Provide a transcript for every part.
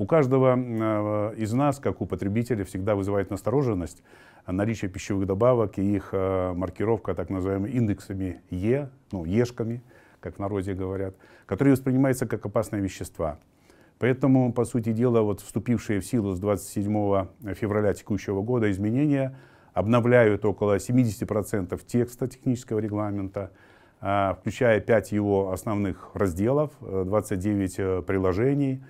У каждого э, из нас, как у потребителя, всегда вызывает настороженность э, наличие пищевых добавок и их э, маркировка так называемыми индексами Е, ну, ешками, как в народе говорят, которые воспринимаются как опасные вещества. Поэтому, по сути дела, вот вступившие в силу с 27 февраля текущего года изменения – обновляют около 70% текста технического регламента, а, включая 5 его основных разделов, 29 э, э, приложений,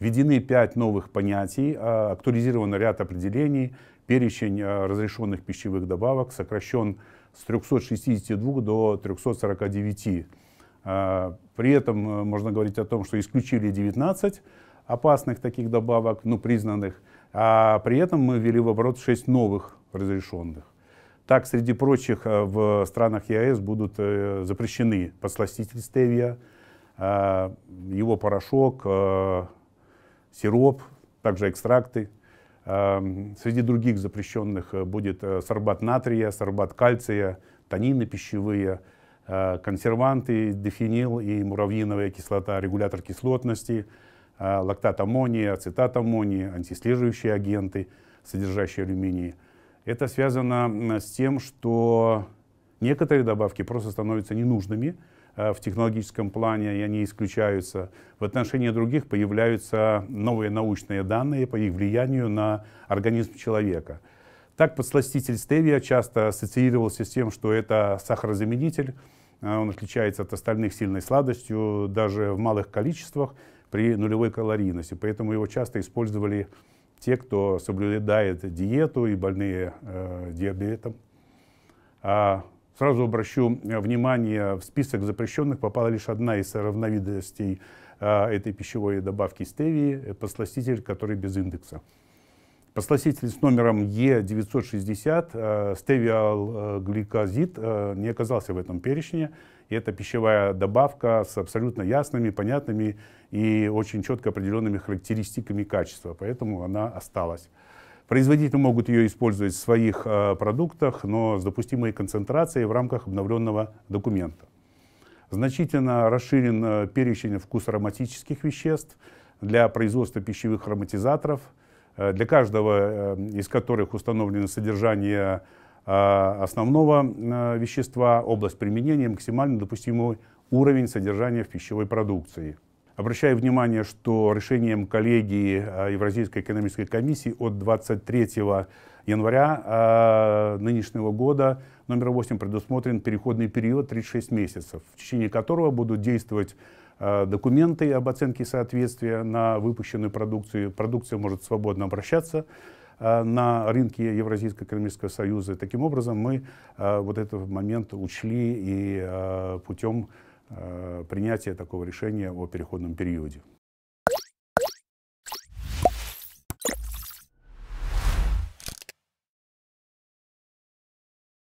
введены 5 новых понятий, а, актуализирован ряд определений, перечень э, разрешенных пищевых добавок сокращен с 362 до 349. А, при этом можно говорить о том, что исключили 19 опасных таких добавок, ну, признанных, а при этом мы ввели в оборот 6 новых разрешенных. Так, среди прочих, э, в странах ЕАЭС будут э, запрещены подсластитель стевия, э, его порошок, сироп, также экстракты. Среди других запрещенных будет сорбат натрия, сорбат кальция, танины пищевые, консерванты, дефинил и муравьиновая кислота, регулятор кислотности, лактат аммония, ацетат аммония, антислеживающие агенты, содержащие алюминий – это связано с тем, что некоторые добавки просто становятся ненужными э, в технологическом плане, и они исключаются. В отношении других появляются новые научные данные по их влиянию на организм человека. Так подсластитель стевия часто ассоциировался с тем, что это сахарозаменитель, э, он отличается от остальных сильной сладостью даже в малых количествах при нулевой калорийности, поэтому его часто использовали те, кто соблюдает диету и больные э, диабетом. А сразу обращу э, внимание, в список запрещенных попала лишь одна из разновидностей э, этой пищевой добавки стевии, посластитель, который без индекса. Подсластитель с номером Е960, э, стевиалгликозид, э, э, не оказался в этом перечне. И это пищевая добавка с абсолютно ясными, понятными и очень четко определенными характеристиками качества, поэтому она осталась. Производители могут ее использовать в своих продуктах, но с допустимой концентрацией в рамках обновленного документа. Значительно расширен перечень вкусоароматических веществ для производства пищевых ароматизаторов – Э, для каждого э, из которых установлено содержание э, основного вещества, область применения, максимально допустимый уровень содержания в пищевой продукции. Обращаю внимание, что решением коллегии Евразийской экономической комиссии от 23 января нынешнего года номер 8 предусмотрен переходный период 36 месяцев, в течение которого будут действовать Э, документы об оценке соответствия на выпущенную продукцию. Продукция может свободно обращаться э, на рынке Евразийского экономического союза. таким образом мы э, вот этот момент учли и путем принятия такого решения о переходном периоде.